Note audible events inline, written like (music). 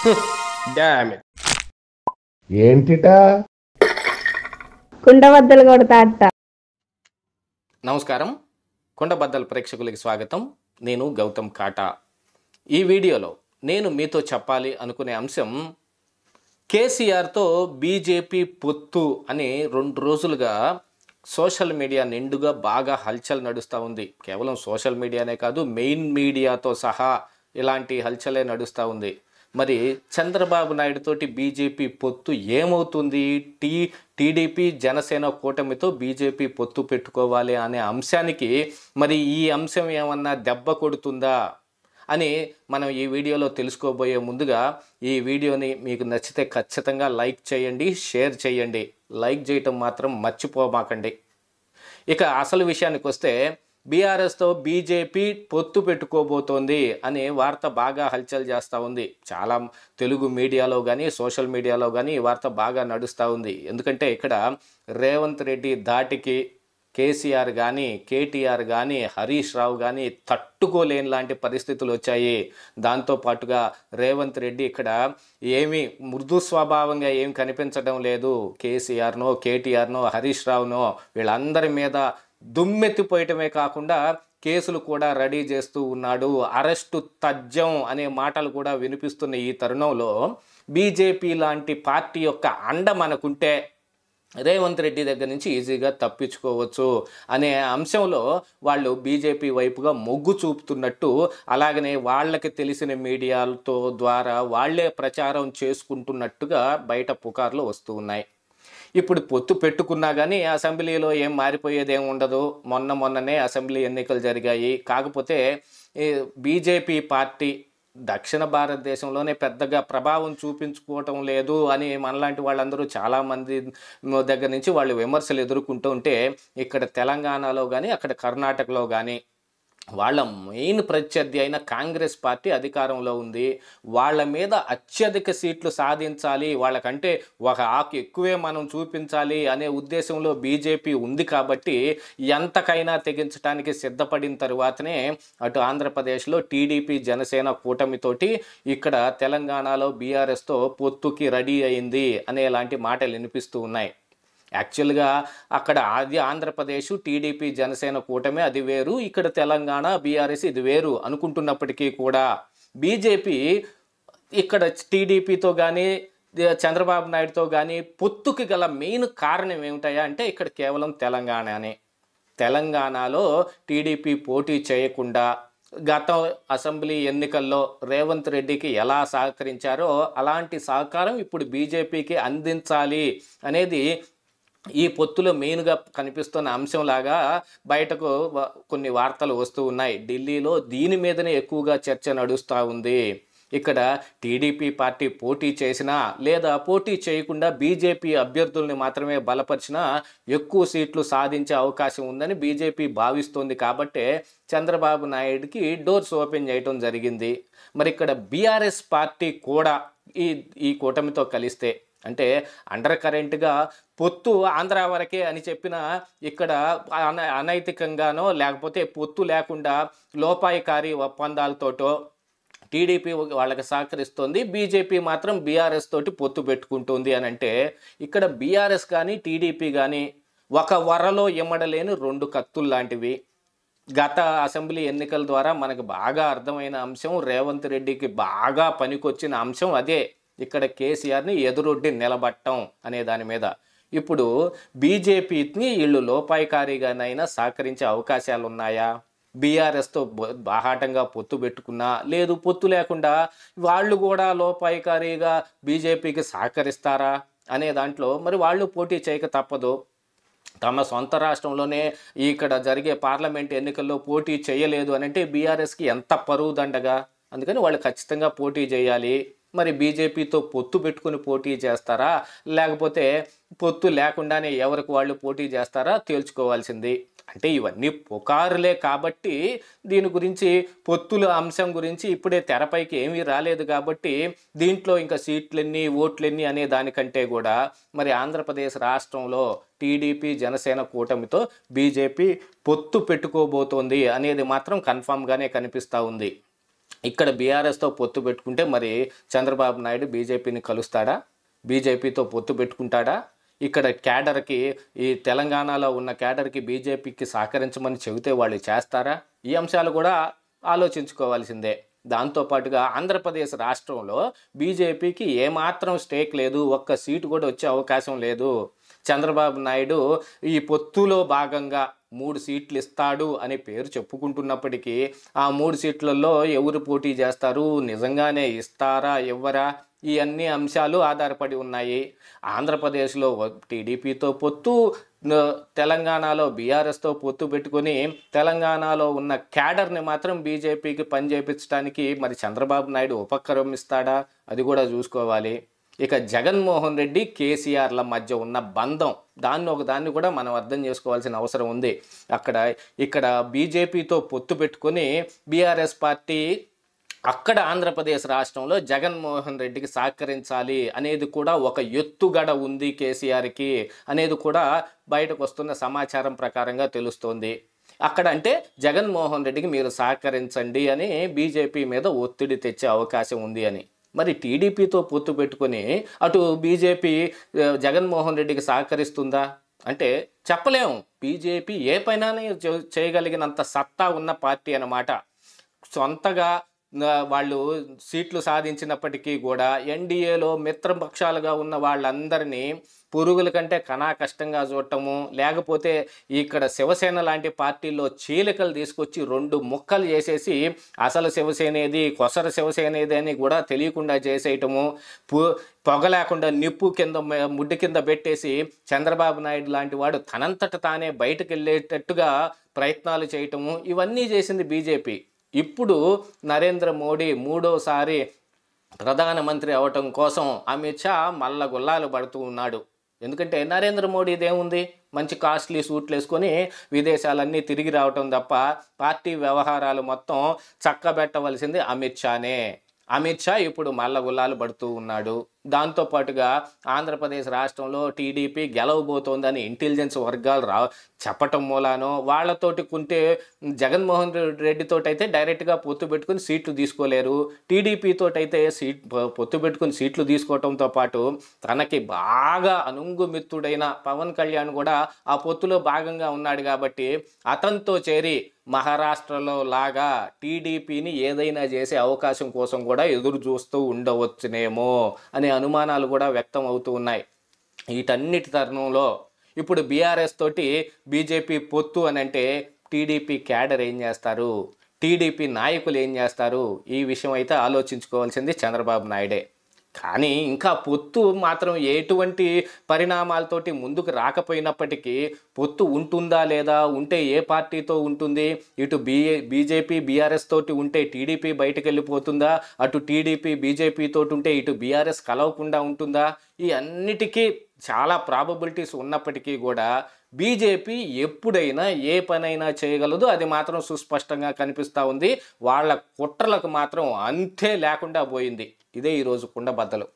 (laughs) ఏంటిటా కుండబద్దలు కొడతా నమస్కారం కుండబద్దల ప్రేక్షకులకి స్వాగతం నేను గౌతమ్ కాటా ఈ వీడియోలో నేను మీతో చెప్పాలి అనుకునే అంశం కేసీఆర్తో బీజేపీ పొత్తు అని రెండు రోజులుగా సోషల్ మీడియా నిండుగా బాగా హల్చల్ నడుస్తూ ఉంది కేవలం సోషల్ మీడియానే కాదు మెయిన్ మీడియాతో సహా ఇలాంటి హల్చలే నడుస్తూ ఉంది మరి చంద్రబాబు నాయుడుతోటి బీజేపీ పొత్తు ఏమవుతుంది టీ టీడీపీ జనసేన కూటమితో బీజేపీ పొత్తు పెట్టుకోవాలి అనే అంశానికి మరి ఈ అంశం ఏమన్నా దెబ్బ కొడుతుందా అని మనం ఈ వీడియోలో తెలుసుకోబోయే ముందుగా ఈ వీడియోని మీకు నచ్చితే ఖచ్చితంగా లైక్ చేయండి షేర్ చేయండి లైక్ చేయటం మాత్రం మర్చిపోమాకండి ఇక అసలు విషయానికి వస్తే బీఆర్ఎస్తో బీజేపీ పొత్తు పెట్టుకోబోతోంది అనే వార్త బాగా హల్చల్ చేస్తూ ఉంది చాలా తెలుగు మీడియాలో కానీ సోషల్ మీడియాలో కానీ ఈ వార్త బాగా నడుస్తూ ఉంది ఎందుకంటే ఇక్కడ రేవంత్ రెడ్డి ధాటికి కేసీఆర్ కానీ కేటీఆర్ కానీ హరీష్ రావు కానీ తట్టుకోలేని లాంటి పరిస్థితులు వచ్చాయి దాంతోపాటుగా రేవంత్ రెడ్డి ఇక్కడ ఏమీ మృదు స్వభావంగా ఏం కనిపించడం లేదు కేసీఆర్నో కేటీఆర్నో హరీష్ రావునో వీళ్ళందరి మీద దుమ్మెత్తిపోయటమే కాకుండా కేసులు కూడా రెడీ చేస్తూ ఉన్నాడు అరెస్టు తజ్జం అనే మాటలు కూడా వినిపిస్తున్న ఈ తరుణంలో బీజేపీ లాంటి పార్టీ యొక్క అండ మనకుంటే రేవంత్ రెడ్డి దగ్గర నుంచి ఈజీగా తప్పించుకోవచ్చు అనే అంశంలో వాళ్ళు బీజేపీ వైపుగా మొగ్గు చూపుతున్నట్టు అలాగనే వాళ్ళకి తెలిసిన మీడియాలతో ద్వారా వాళ్లే ప్రచారం చేసుకుంటున్నట్టుగా బయట పుకార్లు వస్తూ ఉన్నాయి ఇప్పుడు పొత్తు పెట్టుకున్నా కానీ అసెంబ్లీలో ఏం మారిపోయేది ఏం ఉండదు మొన్న మొన్ననే అసెంబ్లీ ఎన్నికలు జరిగాయి కాకపోతే బీజేపీ పార్టీ దక్షిణ భారతదేశంలోనే పెద్దగా ప్రభావం చూపించుకోవటం లేదు అని మనలాంటి వాళ్ళందరూ చాలామంది దగ్గర నుంచి వాళ్ళు విమర్శలు ఎదుర్కొంటూ ఉంటే ఇక్కడ తెలంగాణలో కానీ అక్కడ కర్ణాటకలో కానీ వాళ్ళ మెయిన్ ప్రత్యర్థి అయిన కాంగ్రెస్ పార్టీ అధికారంలో ఉంది వాళ్ళ మీద అత్యధిక సీట్లు సాధించాలి వాళ్ళకంటే ఒక ఆకు ఎక్కువే మనం చూపించాలి అనే ఉద్దేశంలో బీజేపీ ఉంది కాబట్టి ఎంతకైనా తెగించడానికి సిద్ధపడిన తరువాతనే అటు ఆంధ్రప్రదేశ్లో టీడీపీ జనసేన కూటమితోటి ఇక్కడ తెలంగాణలో బీఆర్ఎస్తో పొత్తుకి రెడీ అయింది అనేలాంటి మాటలు వినిపిస్తూ ఉన్నాయి యాక్చువల్గా అక్కడ ఆది ఆంధ్రప్రదేశ్ టీడీపీ జనసేన కూటమి అది వేరు ఇక్కడ తెలంగాణ బీఆర్ఎస్ ఇది వేరు అనుకుంటున్నప్పటికీ కూడా బీజేపీ ఇక్కడ టీడీపీతో కానీ చంద్రబాబు నాయుడుతో కానీ పొత్తుకి గల మెయిన్ కారణం ఏమిటయా అంటే ఇక్కడ కేవలం తెలంగాణనే తెలంగాణలో టీడీపీ పోటీ చేయకుండా గత అసెంబ్లీ ఎన్నికల్లో రేవంత్ రెడ్డికి ఎలా సహకరించారో అలాంటి సహకారం ఇప్పుడు బీజేపీకి అందించాలి అనేది ఈ పొత్తులో మెయిన్గా కనిపిస్తున్న అంశంలాగా బయటకు కొన్ని వార్తలు వస్తూ ఉన్నాయి ఢిల్లీలో దీని మీదనే ఎక్కువగా చర్చ నడుస్తూ ఉంది ఇక్కడ టీడీపీ పార్టీ పోటీ చేసినా లేదా పోటీ చేయకుండా బీజేపీ అభ్యర్థుల్ని మాత్రమే బలపరిచినా ఎక్కువ సీట్లు సాధించే అవకాశం ఉందని బీజేపీ భావిస్తోంది కాబట్టే చంద్రబాబు నాయుడికి డోర్స్ ఓపెన్ చేయటం జరిగింది మరి ఇక్కడ బీఆర్ఎస్ పార్టీ కూడా ఈ ఈ కూటమితో కలిస్తే అంటే అండర్ కరెంట్గా పొత్తు ఆంధ్ర వరకే అని చెప్పిన ఇక్కడ అన అనైతికంగానో లేకపోతే పొత్తు లేకుండా లోపాయకారి ఒప్పందాలతోటో టీడీపీ వాళ్ళకి సహకరిస్తుంది బీజేపీ మాత్రం బీఆర్ఎస్ తోటి పొత్తు పెట్టుకుంటుంది అని అంటే ఇక్కడ బీఆర్ఎస్ కానీ టీడీపీ కానీ ఒక వరలో ఇమ్మడలేని రెండు కత్తులు లాంటివి గత అసెంబ్లీ ఎన్నికల ద్వారా మనకు బాగా అర్థమైన అంశం రేవంత్ రెడ్డికి బాగా పనికొచ్చిన అంశం అదే ఇక్కడ కేసీఆర్ని ఎదురొడ్డి నిలబట్టం అనే దాని మీద ఇప్పుడు బీజేపీని వీళ్ళు లోపాయికారిగానైనా సహకరించే అవకాశాలు ఉన్నాయా బీఆర్ఎస్తో బాహాటంగా పొత్తు పెట్టుకున్నా లేదు పొత్తు లేకుండా వాళ్ళు కూడా లోపాయికారిగా బీజేపీకి సహకరిస్తారా అనే దాంట్లో మరి వాళ్ళు పోటీ చేయక తప్పదు తమ సొంత రాష్ట్రంలోనే ఇక్కడ జరిగే పార్లమెంట్ ఎన్నికల్లో పోటీ చేయలేదు అని అంటే బీఆర్ఎస్కి ఎంత పరువు దండగా అందుకని వాళ్ళు ఖచ్చితంగా పోటీ చేయాలి మరి బీజేపీతో పొత్తు పెట్టుకుని పోటీ చేస్తారా లేకపోతే పొత్తు లేకుండానే ఎవరికి వాళ్ళు పోటీ చేస్తారా తేల్చుకోవాల్సింది అంటే ఇవన్నీ పుకారులే కాబట్టి దీని గురించి పొత్తుల అంశం గురించి ఇప్పుడే తెరపైకి ఏమీ రాలేదు కాబట్టి దీంట్లో ఇంకా సీట్లెన్ని ఓట్లెన్ని అనే దానికంటే కూడా మరి ఆంధ్రప్రదేశ్ రాష్ట్రంలో టీడీపీ జనసేన కూటమితో బీజేపీ పొత్తు పెట్టుకోబోతోంది అనేది మాత్రం కన్ఫామ్గానే కనిపిస్తూ ఉంది ఇక్కడ బీఆర్ఎస్తో పొత్తు పెట్టుకుంటే మరి చంద్రబాబు నాయుడు బీజేపీని కలుస్తాడా బీజేపీతో పొత్తు పెట్టుకుంటాడా ఇక్కడ క్యాడర్కి ఈ తెలంగాణలో ఉన్న క్యాడర్కి బీజేపీకి సహకరించమని చెబితే వాళ్ళు చేస్తారా ఈ అంశాలు కూడా ఆలోచించుకోవాల్సిందే దాంతోపాటుగా ఆంధ్రప్రదేశ్ రాష్ట్రంలో బీజేపీకి ఏమాత్రం స్టేక్ లేదు ఒక్క సీటు కూడా వచ్చే అవకాశం లేదు చంద్రబాబు నాయుడు ఈ పొత్తులో భాగంగా మూడు సీట్లు ఇస్తాడు అనే పేరు చెప్పుకుంటున్నప్పటికీ ఆ మూడు సీట్లలో ఎవరు పోటీ చేస్తారు నిజంగానే ఇస్తారా ఇవ్వరా ఈ అన్ని అంశాలు ఆధారపడి ఉన్నాయి ఆంధ్రప్రదేశ్లో టీడీపీతో పొత్తు తెలంగాణలో బీఆర్ఎస్తో పొత్తు పెట్టుకొని తెలంగాణలో ఉన్న క్యాడర్ని మాత్రం బీజేపీకి పనిచేపించడానికి మరి చంద్రబాబు నాయుడు ఉపక్రమిస్తాడా అది కూడా చూసుకోవాలి ఇక జగన్మోహన్ రెడ్డి కేసీఆర్ల మధ్య ఉన్న బంధం దాన్ని ఒక దాన్ని కూడా మనం అర్థం చేసుకోవాల్సిన అవసరం ఉంది అక్కడ ఇక్కడ బీజేపీతో పొత్తు పెట్టుకొని బీఆర్ఎస్ పార్టీ అక్కడ ఆంధ్రప్రదేశ్ రాష్ట్రంలో జగన్మోహన్ రెడ్డికి సహకరించాలి అనేది కూడా ఒక ఎత్తుగడ ఉంది కేసీఆర్కి అనేది కూడా బయటకు వస్తున్న సమాచారం ప్రకారంగా తెలుస్తోంది అక్కడ అంటే జగన్మోహన్ రెడ్డికి మీరు సహకరించండి అని బీజేపీ మీద ఒత్తిడి తెచ్చే అవకాశం ఉంది అని మరి టీడీపీతో పొత్తు పెట్టుకొని అటు బీజేపీ జగన్మోహన్ రెడ్డికి సహకరిస్తుందా అంటే చెప్పలేము బీజేపీ ఏ పైన చేయగలిగినంత సత్తా ఉన్న పార్టీ అన్నమాట సొంతగా వాళ్ళు సీట్లు సాధించినప్పటికీ కూడా ఎన్డీఏలో మిత్రపక్షాలుగా ఉన్న వాళ్ళందరినీ పురుగుల కంటే కనా కష్టంగా చూడటము లేకపోతే ఇక్కడ శివసేన లాంటి పార్టీల్లో చీలికలు తీసుకొచ్చి రెండు ముక్కలు చేసేసి అసలు శివసేనేది కొసర శివసేనేది అని కూడా తెలియకుండా చేసేయటము పొగ లేకుండా నిప్పు కింద ముడ్డు కింద పెట్టేసి చంద్రబాబు నాయుడు లాంటి వాడు తనంతట తానే బయటకు వెళ్ళేటట్టుగా ప్రయత్నాలు చేయటము ఇవన్నీ చేసింది బీజేపీ ఇప్పుడు నరేంద్ర మోడీ మూడోసారి ప్రధానమంత్రి అవటం కోసం అమిత్ షా మల్ల గుల్లాలు పడుతూ ఉన్నాడు ఎందుకంటే నరేంద్ర మోడీ ఇదేముంది మంచి కాస్ట్లీ సూట్లు వేసుకొని విదేశాలన్నీ తిరిగి రావటం తప్ప పార్టీ వ్యవహారాలు మొత్తం చక్కబెట్టవలసింది అమిత్ షానే అమిత్ షా ఇప్పుడు మల్ల గుల్లాలు పడుతూ ఉన్నాడు దాంతోపాటుగా ఆంధ్రప్రదేశ్ రాష్ట్రంలో టీడీపీ గెలవబోతోందని ఇంటెలిజెన్స్ వర్గాలు రా చెప్పటం మూలానో వాళ్ళతోటి కుంటే జగన్మోహన్ రెడ్డితో అయితే డైరెక్ట్గా పొత్తు పెట్టుకుని సీట్లు తీసుకోలేరు టీడీపీతో అయితే సీట్ పొత్తు పెట్టుకుని సీట్లు తీసుకోవటంతో పాటు తనకి బాగా అనుంగుమిత్తుడైన పవన్ కళ్యాణ్ కూడా ఆ పొత్తులో భాగంగా ఉన్నాడు కాబట్టి అతనితో చేరి మహారాష్ట్రలో లాగా టీడీపీని ఏదైనా చేసే అవకాశం కోసం కూడా ఎదురు చూస్తూ ఉండవచ్చునేమో అని అనే అనుమానాలు కూడా వ్యక్తం అవుతూ ఉన్నాయి వీటన్నిటి తరుణంలో ఇప్పుడు బీఆర్ఎస్ తోటి బీజేపీ పొత్తు అని అంటే టీడీపీ క్యాడర్ ఏం చేస్తారు టీడీపీ నాయకులు ఏం చేస్తారు ఈ విషయం అయితే ఆలోచించుకోవాల్సింది చంద్రబాబు నాయుడే కానీ ఇంకా పొత్తు మాత్రం ఎటువంటి పరిణామాలతోటి ముందుకు రాకపోయినప్పటికీ పొత్తు ఉంటుందా లేదా ఉంటే ఏ పార్టీతో ఉంటుంది ఇటు బీఏ బీజేపీ బీఆర్ఎస్ తోటి ఉంటే టీడీపీ బయటకు వెళ్ళిపోతుందా అటు టీడీపీ బీజేపీతో ఉంటే ఇటు బీఆర్ఎస్ కలవకుండా ఉంటుందా ఈ అన్నిటికీ చాలా ప్రాబబిలిటీస్ ఉన్నప్పటికీ కూడా బీజేపీ ఎప్పుడైనా ఏ పనైనా చేయగలదు అది మాత్రం సుస్పష్టంగా కనిపిస్తూ ఉంది వాళ్ళ కుట్రలకు మాత్రం అంతే లేకుండా పోయింది ఇదే ఈరోజు కుండబద్దలు